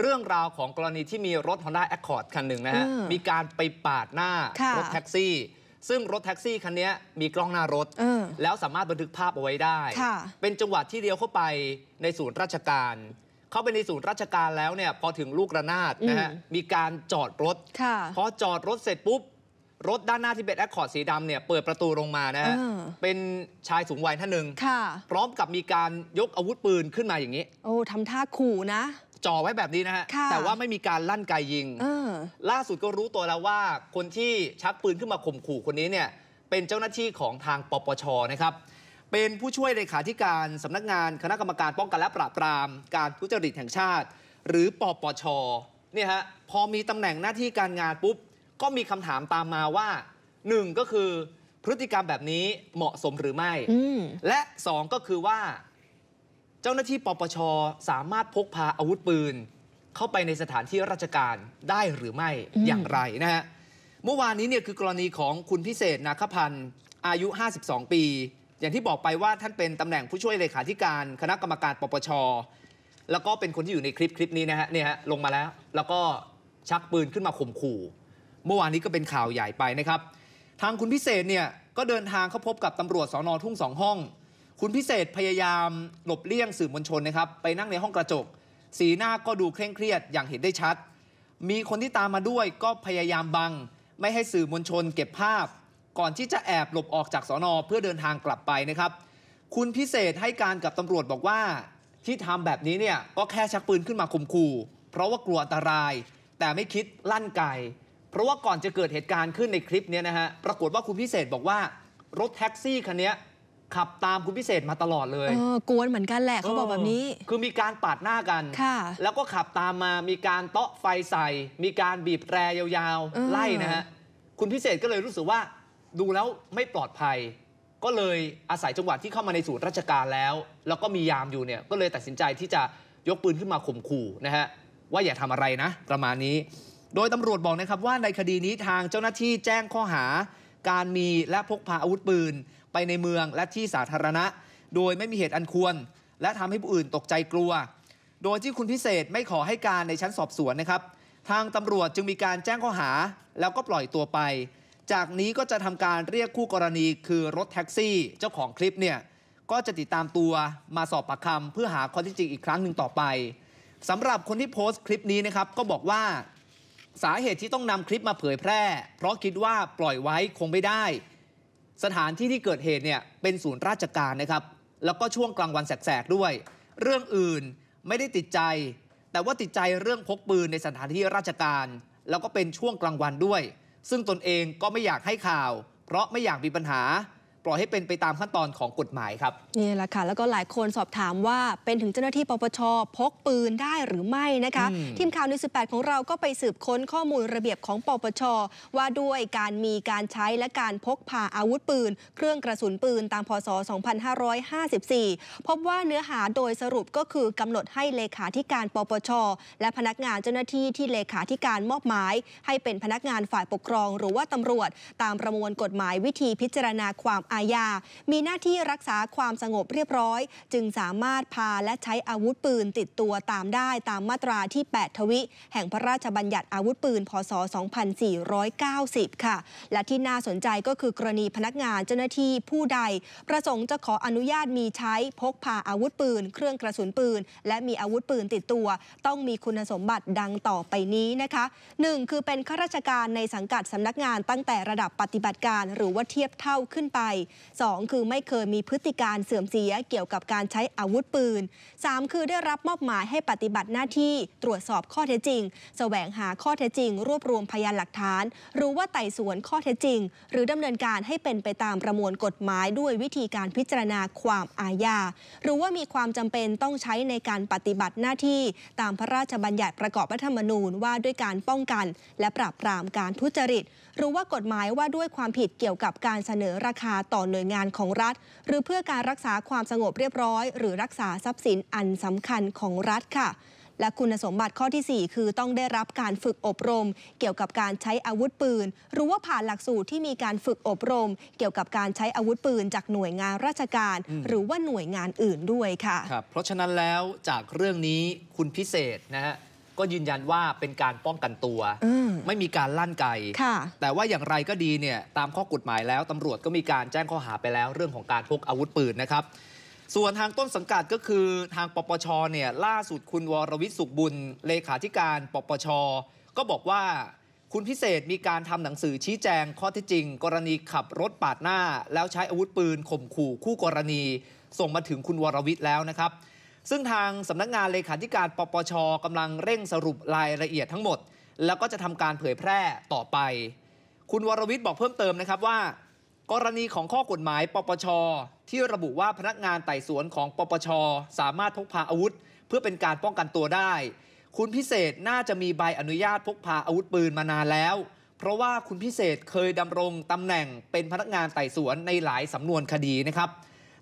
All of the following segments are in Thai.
เรื่องราวของกรณีที่มีรถ Honda Accord คันหนึ่งนะฮะ มีการไปปาดหน้ารถแท็กซี่ ซึ่งรถแท็กซี่คันนี้มีกล้องหน้ารถแล้วสามารถบันทึกภาพเอาไว้ได้ เป็นจังหวัดที่เดียวเข้าไปในศูนย์ราชการ เข้าไปในศูนย์ราชการแล้วเนี่ย พอถึงลูกระนาดนะฮะ มีการจอดรถ พอจอดรถเสร็จปุ๊บ รถด้านหน้าที่เป็นแอคคอร์ดสีดำเนี่ยเปิดประตูลงมานะฮะ เป็นชายสูงวัยท่านหนึ่งพร้อมกับมีการยกอาวุธปืนขึ้นมาอย่างนี้ โอ้ทำท่าขู่นะจ่อไว้แบบนี้นะฮะ แต่ว่าไม่มีการลั่นไกยิง ล่าสุดก็รู้ตัวแล้วว่า คนที่ชักปืนขึ้นมาข่มขู่คนนี้เนี่ยเป็นเจ้าหน้าที่ของทางปปชนะครับ เป็นผู้ช่วยเลขาธิการสำนักงานคณะกรรมการป้องกันและปราบปราม การทุจริตแห่งชาติ หรือปปชเนี่ยฮะพอมีตำแหน่งหน้าที่การงานปุ๊บก็มีคำถามตามมาว่าหนึ่งก็คือ พฤติกรรมแบบนี้เหมาะสมหรือไม่และสองก็คือว่าจ้าหน้าที่ปปช สามารถพกพาอาวุธปืน เข้าไปในสถานที่ราชการได้หรือไม่ อย่างไรนะฮะ เมื่อวานนี้เนี่ยคือกรณีของคุณพิเศษ นาคพันธ์อายุ 52 ปี อย่างที่บอกไปว่าท่านเป็นตำแหน่งผู้ช่วยเลขาธิการคณะกรรมการ ปปช แล้วก็เป็นคนที่อยู่ในคลิป คลิปนี้นะฮะ เนี่ยฮะลงมาแล้วแล้วก็ชักปืนขึ้นมาข่มขู่ เมื่อวานนี้ก็เป็นข่าวใหญ่ไปนะครับ ทางคุณพิเศษเนี่ยก็เดินทางเข้าพบกับตำรวจสอนอทุ่งสองห้องคุณพิเศษพยายามหลบเลี่ยงสื่อมวลชนนะครับไปนั่งในห้องกระจก สีหน้าก็ดูเคร่งเครียดอย่างเห็นได้ชัด มีคนที่ตามมาด้วยก็พยายามบัง ไม่ให้สื่อมวลชนเก็บภาพ ก่อนที่จะแอบหลบออกจากสอนอเพื่อเดินทางกลับไปนะครับ คุณพิเศษให้การกับตำรวจบอกว่าที่ทำแบบนี้เนี่ย ก็แค่ชักปืนขึ้นมาข่มขู่เพราะว่ากลัวอันตราย แต่ไม่คิดลั่นไกเพราะว่าก่อนจะเกิดเหตุการณ์ขึ้นในคลิปนี้นะฮะปรากฏว่าคุณพิเศษบอกว่ารถแท็กซี่คันนี้ขับตามคุณพิเศษมาตลอดเลยเออกวนเหมือนกันแหละเขาบอกแบบนี้ คือมีการปาดหน้ากัน ค่ะ แล้วก็ขับตามมา มีการเตาะไฟใส่ มีการบีบแตรยาวๆไล่นะฮะ คุณพิเศษก็เลยรู้สึกว่าดูแล้วไม่ปลอดภัย ก็เลยอาศัยจังหวะที่เข้ามาในศูนย์ราชการแล้ว แล้วก็มียามอยู่เนี่ย ก็เลยตัดสินใจที่จะยกปืนขึ้นมาข่มขู่นะฮะว่าอย่าทำอะไรนะ ประมาณนี้ โดยตำรวจบอกนะครับว่าในคดีนี้ทางเจ้าหน้าที่แจ้งข้อหา การมีและพกพาอาวุธปืนไปในเมืองและที่สาธารณะ โดยไม่มีเหตุอันควร และทำให้ผู้อื่นตกใจกลัว โดยที่คุณพิเศษไม่ขอให้การในชั้นสอบสวนนะครับ ทางตำรวจจึงมีการแจ้งข้อหาแล้วก็ปล่อยตัวไป จากนี้ก็จะทำการเรียกคู่กรณีคือรถแท็กซี่ เจ้าของคลิปเนี่ยก็จะติดตามตัวมาสอบปากคำเพื่อหาข้อที่จริงอีกครั้งหนึ่งต่อไปสำหรับคนที่โพสต์คลิปนี้นะครับก็บอกว่า สาเหตุที่ต้องนำคลิปมาเผยแพร่ เพราะคิดว่าปล่อยไว้คงไม่ได้สถานที่ที่เกิดเหตุเนี่ยเป็นศูนย์ราชการนะครับแล้วก็ช่วงกลางวันแสกๆด้วย เรื่องอื่นไม่ได้ติดใจ แต่ว่าติดใจเรื่องพกปืนในสถานที่ราชการแล้วก็เป็นช่วงกลางวันด้วย ซึ่งตนเองก็ไม่อยากให้ข่าว เพราะไม่อยากมีปัญหาปล่อยให้เป็นไปตามขั้นตอนของกฎหมายครับ นี่แหละค่ะแล้วก็หลายคนสอบถามว่า เป็นถึงเจ้าหน้าที่ปปชพกปืนได้หรือไม่นะคะทีมข่าวนิวสิบแปดของเราก็ไปสืบค้นข้อมูลระเบียบของปปชว่าด้วยการมีการใช้และการพกพาอาวุธปืน เครื่องกระสุนปืนตาม พศ 2554 พบว่าเนื้อหาโดยสรุปก็คือกำหนดให้เลขาธิการปปชและพนักงานเจ้าหน้าที่ที่เลขาธิการมอบหมาย ให้เป็นพนักงานฝ่ายปกครอง หรือว่าตำรวจตามประมวลกฎหมายวิธีพิจารณาความาญามีหน้าที่รักษาความสงบเรียบร้อย จึงสามารถพาและใช้อาวุธปืนติดตัวตามได้ตามมาตราที่ 8 ทวิ แห่งพระราชบัญญัติอาวุธปืน พศ 2490 ค่ะ และที่น่าสนใจก็คือกรณีพนักงานเจ้าหน้าที่ผู้ใด ประสงค์จะขออนุญาตมีใช้พกพาอาวุธปืนเครื่องกระสุนปืน และมีอาวุธปืนติดตัว ต้องมีคุณสมบัติดังต่อไปนี้นะคะ 1. คือเป็นข้าราชการในสังกัดสำนักงานตั้งแต่ระดับปฏิบัติการหรือว่าเทียบเท่าขึ้นไป2 คือไม่เคยมีพฤติการเสื่อมเสียเกี่ยวกับการใช้อาวุธปืน 3 คือได้รับมอบหมายให้ปฏิบัติหน้าที่ตรวจสอบข้อเท็จจริง แสวงหาข้อเท็จจริง รวบรวมพยานหลักฐาน รู้ว่าไต่สวนข้อเท็จจริง หรือดำเนินการให้เป็นไปตามประมวลกฎหมายด้วยวิธีการพิจารณาความอาญาหรือว่ามีความจำเป็นต้องใช้ในการปฏิบัติหน้าที่ ตามพระราชบัญญัติประกอบรัฐธรรมนูญว่าด้วยการป้องกัน และปราบปรามการทุจริตหรือว่ากฎหมายว่าด้วยความผิดเกี่ยวกับการเสนอราคาต่อต่อหน่วยงานของรัฐ หรือเพื่อการรักษาความสงบเรียบร้อย หรือรักษาทรัพย์สินอันสำคัญของรัฐค่ะ และคุณสมบัติข้อที่ 4 คือต้องได้รับการฝึกอบรม เกี่ยวกับการใช้อาวุธปืน หรือว่าผ่านหลักสูตรที่มีการฝึกอบรม เกี่ยวกับการใช้อาวุธปืน จากหน่วยงานราชการ หรือว่าหน่วยงานอื่นด้วยค่ะครับเพราะฉะนั้นแล้วจากเรื่องนี้คุณพิเศษนะฮะก็ยืนยันว่าเป็นการป้องกันตัว ไม่มีการลั่นไกแต่ว่าอย่างไรก็ดีเนี่ย ตามข้อกฎหมายแล้วตำรวจก็มีการแจ้งข้อหาไปแล้ว เรื่องของการพกอาวุธปืนนะครับ ส่วนทางต้นสังกัดก็คือ ทางปปชเนี่ยล่าสุดคุณวรวิศสุขบุญ เลขาธิการ ปปช ก็บอกว่า คุณพิเศษมีการทำหนังสือชี้แจงข้อที่จริง กรณีขับรถปาดหน้า แล้วใช้อาวุธปืนข่มขู่คู่กรณี ส่งมาถึงคุณวรวิทย์แล้วนะครับซึ่งทางสำนักงานเลขาธิการปปชกำลังเร่งสรุปรายละเอียดทั้งหมด แล้วก็จะทำการเผยแพร่ต่อไป คุณวรวิทย์บอกเพิ่มเติมนะครับว่า กรณีของข้อกฎหมาย ปปช ที่ระบุว่าพนักงานไต่สวนของปปช สามารถพกพาอาวุธ เพื่อเป็นการป้องกันตัวได้ คุณพิเศษน่าจะมีใบอนุญาตพกพาอาวุธปืนมานานแล้ว เพราะว่าคุณพิเศษเคยดำรงตำแหน่งเป็นพนักงานไต่สวนในหลายสำนวนคดีนะครับ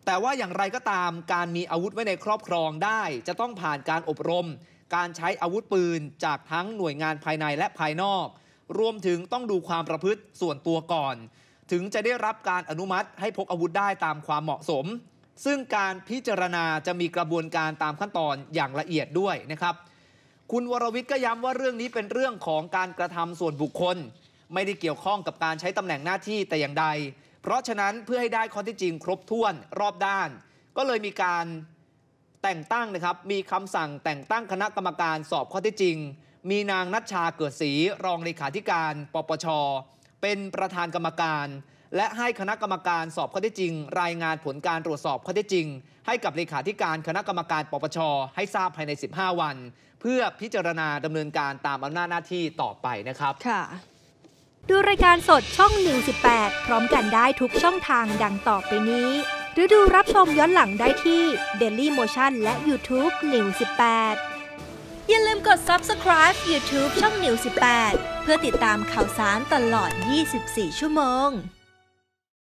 แต่ว่าอย่างไรก็ตาม การมีอาวุธไว้ในครอบครองได้ จะต้องผ่านการอบรม การใช้อาวุธปืนจากทั้งหน่วยงานภายในและภายนอกรวมถึงต้องดูความประพฤติส่วนตัวก่อน ถึงจะได้รับการอนุมัติให้พกอาวุธได้ตามความเหมาะสม ซึ่งการพิจารณาจะมีกระบวนการตามขั้นตอนอย่างละเอียดด้วยนะครับคุณวรวิทย์ก็ย้ำว่าเรื่องนี้เป็นเรื่องของการกระทำส่วนบุคคล ไม่ได้เกี่ยวข้องกับการใช้ตำแหน่งหน้าที่แต่อย่างใดเพราะฉะนั้นเพื่อให้ได้ข้อที่จริง ครบถ้วนรอบด้าน ก็เลยมีการแต่งตั้งนะครับ มีคำสั่งแต่งตั้งคณะกรรมการสอบข้อที่จริง มีนางนัชชาเกิดศรีรองเลขาธิการ ปปช เป็นประธานกรรมการ และให้คณะกรรมการสอบข้อที่จริง รายงานผลการตรวจสอบข้อที่จริง ให้กับเลขาธิการคณะกรรมการ ปปชให้ทราบภายใน 15 วัน เพื่อพิจารณาดำเนินการตามอำนาจหน้าที่ต่อไปนะครับค่ะดูรายการสดช่อง1 8 พร้อมกันได้ทุกช่องทางดังต่อไปนี้ หรือดูรับชมย้อนหลังได้ที่ Daily Motion และ YouTube New 1 8 อย่าลืมกด Subscribe YouTube ช่อง New 1 8 เพื่อติดตามข่าวสารตลอด 24 ชั่วโมง